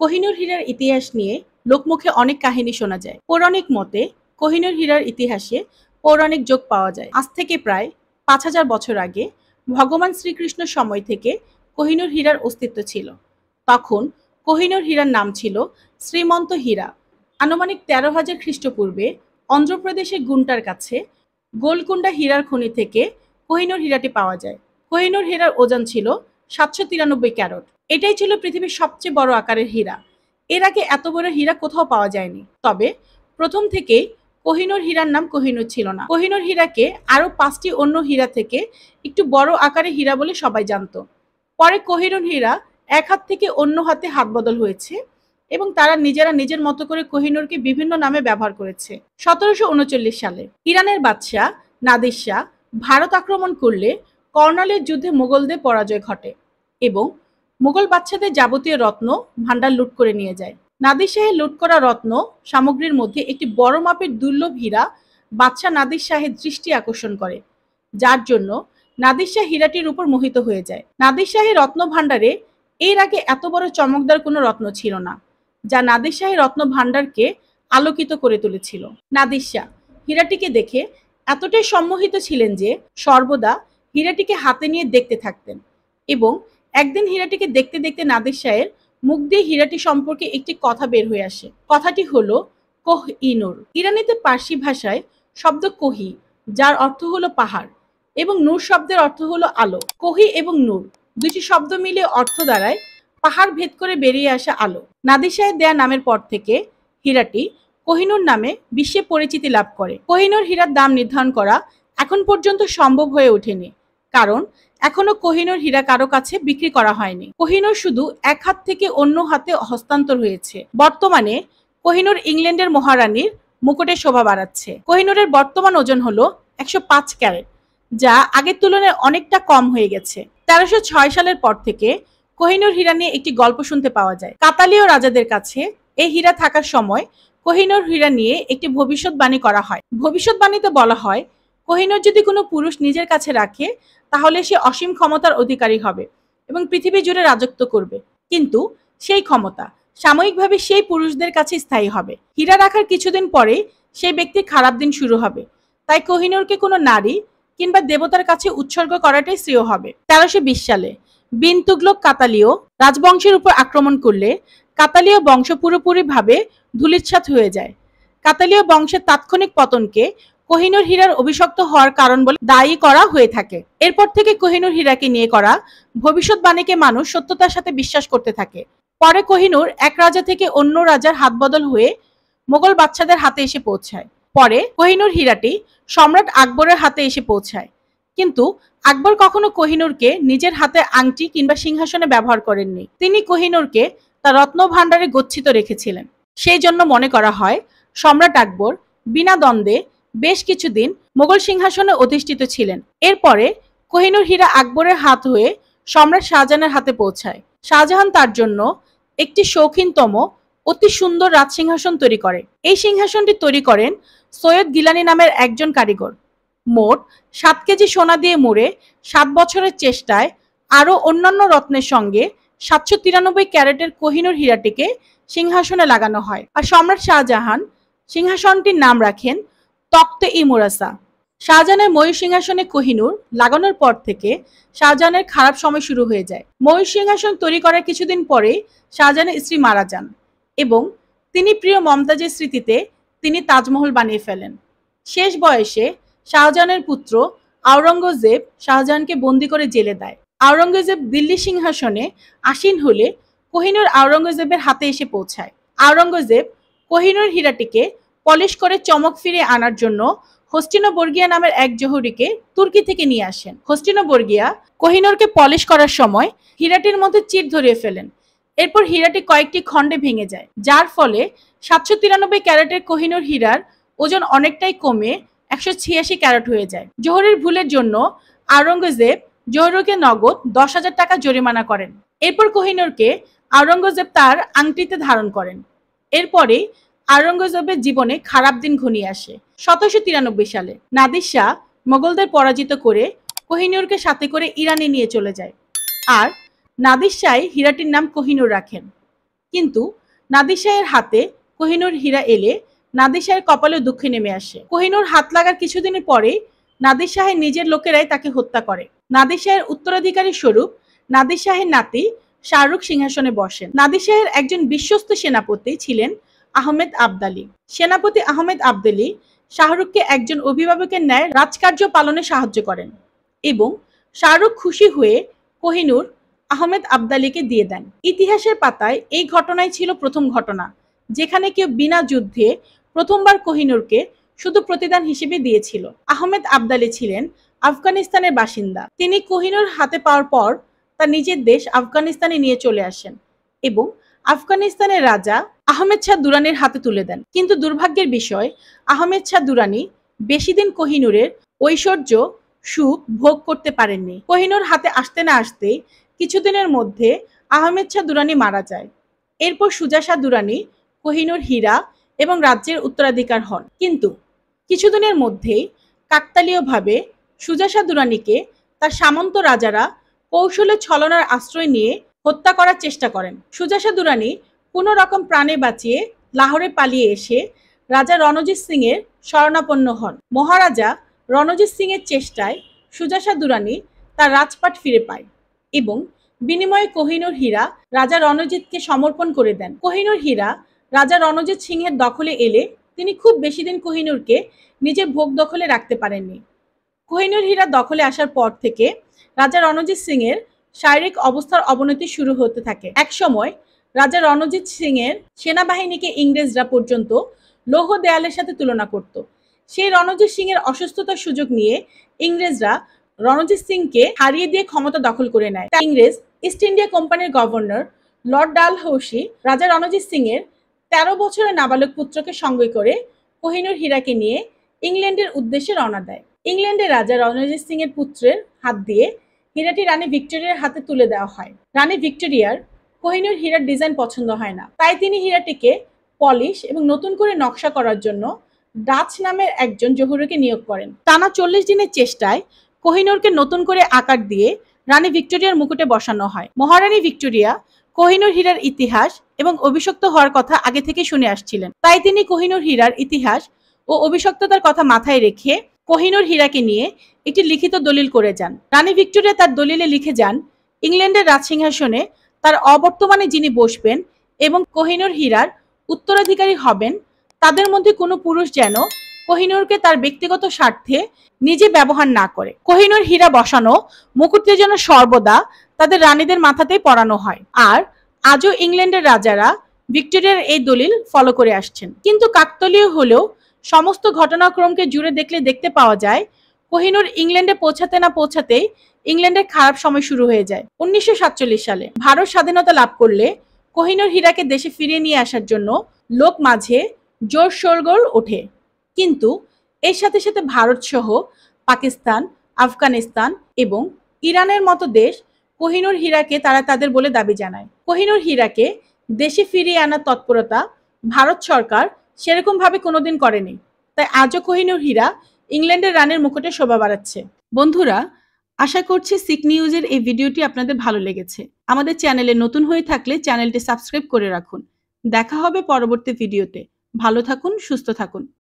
কোহিনুর হীরার ইতিহাস নিয়ে লোকমুখে অনেক কাহিনী শোনা যায় পৌরাণিক মতে কোহিনুর হীরার ইতিহাসে পৌরাণিক যোগ পাওয়া যায় আজ থেকে প্রায় পাঁচ হাজার বছর আগে ভগবান শ্রীকৃষ্ণ সময় থেকে কোহিনুর হীরার অস্তিত্ব ছিল তখন কোহিনুর হীরার নাম ছিল শ্রীমন্ত হীরা আনুমানিক তেরো হাজার খ্রিস্টপূর্বে অন্ধ্রপ্রদেশে গুন্টার কাছে গোলকুন্ডা হীরার খনি থেকে কোহিনুর হীরাটি পাওয়া যায় কোহিনুর হীরার ওজন ছিল সাতশো তিরানব্বই ক্যারট এটাই ছিল পৃথিবীর সবচেয়ে বড় আকারের হীরা এর আগে এত বড় হীরা কোথাও পাওয়া যায়নি তবে প্রথম থেকেই কোহিনুর হীরার নাম কোহিনুর ছিল না কোহিনুর হীরাকে আরও পাঁচটি অন্য হীরা থেকে একটু বড় আকারে হীরা বলে সবাই জানত পরে কোহিনুর হীরা এক হাত থেকে অন্য হাতে হাত বদল হয়েছে এবং তারা নিজেরা নিজের মতো করে কোহিনুরকে বিভিন্ন নামে ব্যবহার করেছে সতেরোশো উনচল্লিশ সালে ইরানের বাদশাহ নাদির ভারত আক্রমণ করলে কর্নালের যুদ্ধে মোগলদের পরাজয় ঘটে এবং মুঘল বাচ্চাদের যাবতীয় রত্ন ভান্ডার লুট করে নিয়ে যায় নাদির শাহের লুট করা রত্ন সামগ্রীর মধ্যে একটি বড় মাপের দুর্লভ হীরা বাদশাহ নাদির শাহের দৃষ্টি আকর্ষণ করে যার জন্য নাদির শাহ হীরাটির উপর মোহিত হয়ে যায় নাদির শাহের রত্ন ভাণ্ডারে এর আগে এত বড় চমকদার কোনো রত্ন ছিল না যা নাদির শাহের রত্ন ভাণ্ডারকে আলোকিত করে তুলেছিল নাদির শাহ হীরাটিকে দেখে এতটাই সম্মোহিত ছিলেন যে সর্বদা হীরাটিকে হাতে নিয়ে দেখতে থাকতেন এবং একদিন হীরাটিকে দেখতে দেখতে নাদির শাহের মুখ দিয়ে হীরাটি সম্পর্কে একটি কথা বের হয়ে আসে কথাটি হলো কোহ ইনুর ইরানিতে পার্সি ভাষায় শব্দ কোহি যার অর্থ হলো পাহাড় এবং নূর শব্দের অর্থ হলো আলো কোহি এবং নূর দুটি শব্দ মিলে অর্থ দ্বারায় পাহাড় ভেদ করে বেরিয়ে আসা আলো নাদিশাহের দেয়া নামের পর থেকে হীরাটি কোহিনুর নামে বিশ্বে পরিচিতি লাভ করে কোহিনুর হীরার দাম নির্ধারণ করা এখন পর্যন্ত সম্ভব হয়ে ওঠেনি কারণ এখনো কোহিনুর হীরা কারো কাছে বিক্রি করা হয়নি কোহিনুর শুধু এক হাত থেকে অন্য হাতে হস্তান্তর হয়েছে বর্তমানে কোহিনুর ইংল্যান্ডের মহারানীর মুকুটে শোভা বাড়াচ্ছে কোহিনুরের বর্তমান ওজন হলো একশো পাঁচ ক্যারেট যা আগের তুলনায় অনেকটা কম হয়ে গেছে তেরোশো ছয় সালের পর থেকে কোহিনুর হীরা নিয়ে একটি গল্প শুনতে পাওয়া যায় কাতালীয় রাজাদের কাছে এই হীরা থাকার সময় কোহিনুর হীরা নিয়ে একটি ভবিষ্যৎবাণী করা হয় ভবিষ্যৎবাণীতে বলা হয় কোহিনূর যদি কোনো পুরুষ নিজের কাছে রাখে তাহলে সে অসীম ক্ষমতার অধিকারী হবে এবং পৃথিবী জুড়ে রাজত্ব করবে কিন্তু সেই ক্ষমতা সাময়িকভাবে সেই পুরুষদের কাছে স্থায়ী হবে হীরা রাখার কিছুদিন পরে সেই ব্যক্তির খারাপ দিন শুরু হবে তাই কোহিনূরকে কোনো নারী কিংবা দেবতার কাছে উৎসর্গ করাটাই শ্রেয় হবে তেরোশো বিশ সালে বিন তুগলক কাতালীয় রাজবংশের উপর আক্রমণ করলে কাতালীয় বংশ পুরোপুরিভাবে ধুলিচ্ছাত হয়ে যায় কাতালীয় বংশের তাৎক্ষণিক পতনকে কোহিনুর হীরার অভিশক্ত হওয়ার কারণ বলে দায়ী করা হয়ে থাকে এরপর থেকে কোহিনুর হীরাকে নিয়ে করা ভবিষ্যৎবাণীকে মানুষ সত্যতার সাথে বিশ্বাস করতে থাকে পরে কোহিনুর এক রাজা থেকে অন্য রাজার হাত বদল হয়ে মোগল বাচ্চাদের হাতে এসে পৌঁছায় পরে কোহিনুর হীরাটি সম্রাট আকবরের হাতে এসে পৌঁছায় কিন্তু আকবর কখনো কোহিনুরকে নিজের হাতে আংটি কিংবা সিংহাসনে ব্যবহার করেননি তিনি কোহিনুরকে তার রত্ন ভাণ্ডারে গচ্ছিত রেখেছিলেন সেই জন্য মনে করা হয় সম্রাট আকবর বিনা দ্বন্দ্বে বেশ কিছুদিন মোগল সিংহাসনে অধিষ্ঠিত ছিলেন এরপরে কোহিনুর হীরা আকবরের হাত হয়ে সম্রাট শাহজাহানের হাতে পৌঁছায় শাহজাহান তার জন্য একটি শৌখিনতম অতি সুন্দর রাজসিংহাসন তৈরি করে এই সিংহাসনটি তৈরি করেন সৈয়দ গিলানি নামের একজন কারিগর মোট সাত কেজি সোনা দিয়ে মুড়ে সাত বছরের চেষ্টায় আরও অন্যান্য রত্নের সঙ্গে সাতশো তিরানব্বই ক্যারেটের কোহিনুর হীরাটিকে সিংহাসনে লাগানো হয় আর সম্রাট শাহজাহান সিংহাসনটির নাম রাখেন তক্ত ই শাহজাহানের ময়ূর সিংহাসনে কোহিনুর লাগানোর পর থেকে শাহজাহানের খারাপ সময় শুরু হয়ে যায় ময়ূর সিংহাসন তৈরি করার কিছুদিন পরে শাহজাহানের স্ত্রী মারা যান এবং তিনি প্রিয় মমতাজের স্মৃতিতে তিনি তাজমহল বানিয়ে ফেলেন শেষ বয়সে শাহজাহানের পুত্র আওরঙ্গজেব শাহজাহানকে বন্দি করে জেলে দেয় আওরঙ্গজেব দিল্লি সিংহাসনে আসীন হলে কোহিনুর আওরঙ্গজেবের হাতে এসে পৌঁছায় আওরঙ্গজেব কোহিনুর হীরাটিকে পলিশ করে চমক ফিরে আনার জন্য হোস্টিনো বর্গিয়া নামের এক জহুরিকে তুর্কি থেকে নিয়ে আসেন হোস্টিনো বর্গিয়া কোহিনুরকে পলিশ করার সময় হীরাটির মধ্যে চিট ধরিয়ে ফেলেন এরপর হীরাটি কয়েকটি খণ্ডে ভেঙে যায় যার ফলে সাতশো তিরানব্বই ক্যারেটের কোহিনুর হীরার ওজন অনেকটাই কমে একশো ছিয়াশি ক্যারেট হয়ে যায় জোহরের ভুলের জন্য আওরঙ্গজেব জোহরকে নগদ দশ হাজার টাকা জরিমানা করেন এরপর কোহিনুরকে আওরঙ্গজেব তার আংটিতে ধারণ করেন এরপরে আওরঙ্গজেবের জীবনে খারাপ দিন ঘনিয়ে আসে সতেরোশো তিরানব্বই সালে নাদির শাহ মোগলদের পরাজিত করে কোহিনুরকে সাথে করে ইরানে নিয়ে চলে যায় আর নাদির শাহ হীরাটির নাম কোহিনুর রাখেন কিন্তু নাদির শাহের হাতে কোহিনুর হীরা এলে নাদির শাহের কপালে দুঃখে নেমে আসে কোহিনুর হাত লাগার কিছুদিন পরেই নাদির শাহের নিজের লোকেরাই তাকে হত্যা করে নাদির শাহের উত্তরাধিকারী স্বরূপ নাদির শাহের নাতি শাহরুখ সিংহাসনে বসেন নাদির শাহের একজন বিশ্বস্ত সেনাপতি ছিলেন আহমেদ আবদালি সেনাপতি আহমেদ আবদালি শাহরুখকে একজন অভিভাবকের ন্যায় রাজকার্য পালনে সাহায্য করেন এবং শাহরুখ খুশি হয়ে কোহিনুর আহমেদ আবদালিকে দিয়ে দেন ইতিহাসের পাতায় এই ঘটনাই ছিল প্রথম ঘটনা যেখানে কেউ বিনা যুদ্ধে প্রথমবার কোহিনুরকে শুধু প্রতিদান হিসেবে দিয়েছিল আহমেদ আবদালি ছিলেন আফগানিস্তানের বাসিন্দা তিনি কোহিনুর হাতে পাওয়ার পর তার নিজের দেশ আফগানিস্তানে নিয়ে চলে আসেন এবং আফগানিস্তানের রাজা আহমেদ শাহ দুরানির হাতে তুলে দেন কিন্তু দুর্ভাগ্যের বিষয় আহমেদ শাহ দুরানি বেশিদিন কোহিনুরের ঐশ্বর্য সুখ ভোগ করতে পারেননি কোহিনুর হাতে আসতে না আসতেই কিছুদিনের মধ্যে আহমেদ শাহ দুরানি মারা যায় এরপর সুজা শাহ দুরানি কোহিনুর হীরা এবং রাজ্যের উত্তরাধিকার হন কিন্তু কিছুদিনের মধ্যেই কাকতালীয়ভাবে সুজা শাহ দুরানিকে তার সামন্ত রাজারা কৌশলে ছলনার আশ্রয় নিয়ে হত্যা করার চেষ্টা করেন সুজাসা দুরানি কোনো রকম প্রাণে বাঁচিয়ে লাহোরে পালিয়ে এসে রাজা রণজিৎ সিং এর শরণাপন্ন হন মহারাজা রণজিৎ সিং এর চেষ্টায় সুজাসা দুরানি তার রাজপাট ফিরে পায় এবং বিনিময়ে কোহিনুর হীরা রাজা রণজিৎকে সমর্পণ করে দেন কোহিনুর হীরা রাজা রণজিৎ সিংহের দখলে এলে তিনি খুব বেশি দিন কোহিনুরকে নিজের ভোগ দখলে রাখতে পারেননি কোহিনুর হীরা দখলে আসার পর থেকে রাজা রণজিৎ সিংয়ের শারীরিক অবস্থার অবনতি শুরু হতে থাকে একসময় রাজা রণজিৎ সিং এর সেনাবাহিনীকে ইংরেজরা পর্যন্ত লৌহ দেয়ালের সাথে তুলনা করত সেই রণজিৎ সিং এর অসুস্থতার সুযোগ নিয়ে ইংরেজরা রণজিৎ সিংকে হারিয়ে দিয়ে ক্ষমতা দখল করে নেয় ইংরেজ ইস্ট ইন্ডিয়া কোম্পানির গভর্নর লর্ড ডাল হৌসি রাজা রণজিৎ সিং এর তেরো বছরের নাবালক পুত্রকে সঙ্গে করে কোহিনুর হীরাকে নিয়ে ইংল্যান্ডের উদ্দেশ্যে রওনা দেয় ইংল্যান্ডের রাজা রণজিৎ সিং এর পুত্রের হাত দিয়ে হীরাটি রানী ভিক্টোরিয়ার হাতে তুলে দেওয়া হয় রানী ভিক্টোরিয়ার কোহিনুর হীরার ডিজাইন পছন্দ হয় না তাই তিনি হীরাটিকে পলিশ এবং নতুন করে নকশা করার জন্য ডাচ নামের একজন জহুরকে নিয়োগ করেন টানা চল্লিশ দিনের চেষ্টায় কোহিনুরকে নতুন করে আকার দিয়ে রানী ভিক্টোরিয়ার মুকুটে বসানো হয় মহারানী ভিক্টোরিয়া কোহিনুর হীরার ইতিহাস এবং অভিষক্ত হওয়ার কথা আগে থেকে শুনে আসছিলেন তাই তিনি কোহিনুর হীরার ইতিহাস ও অভিষক্ততার কথা মাথায় রেখে কোহিনুর হীরাকে নিয়ে একটি লিখিত দলিল করে যান রানী ভিক্টোরিয়া তার দলিলে লিখে যান ইংল্যান্ডের রাজসিংহাসনে তার অবর্তমানে যিনি বসবেন এবং কোহিনুর হীরার উত্তরাধিকারী হবেন তাদের মধ্যে কোনো পুরুষ যেন কোহিনুরকে তার ব্যক্তিগত স্বার্থে নিজে ব্যবহার না করে কোহিনুর হীরা বসানো মুকুটটি যেন সর্বদা তাদের রানীদের মাথাতেই পরানো হয় আর আজও ইংল্যান্ডের রাজারা ভিক্টোরিয়ার এই দলিল ফলো করে আসছেন কিন্তু কাকতলীয় হলেও সমস্ত ঘটনাক্রমকে জুড়ে দেখলে দেখতে পাওয়া যায় কোহিনুর ইংল্যান্ডে পৌঁছাতে না পৌঁছাতেই ইংল্যান্ডের খারাপ সময় শুরু হয়ে যায় উনিশশো সালে ভারত স্বাধীনতা লাভ করলে কোহিনুর হীরাকে দেশে ফিরিয়ে নিয়ে আসার জন্য লোক মাঝে জোর শোরগোল ওঠে কিন্তু এর সাথে সাথে ভারত সহ পাকিস্তান আফগানিস্তান এবং ইরানের মতো দেশ কোহিনুর হীরাকে তারা তাদের বলে দাবি জানায় কোহিনুর হীরাকে দেশে ফিরিয়ে আনার তৎপরতা ভারত সরকার সেরকমভাবে কোনোদিন করেনি তাই আজও কোহিনুর হীরা ইংল্যান্ডের রানের মুকুটে শোভা বাড়াচ্ছে বন্ধুরা আশা করছি সিক নিউজের এই ভিডিওটি আপনাদের ভালো লেগেছে আমাদের চ্যানেলে নতুন হয়ে থাকলে চ্যানেলটি সাবস্ক্রাইব করে রাখুন দেখা হবে পরবর্তী ভিডিওতে ভালো থাকুন সুস্থ থাকুন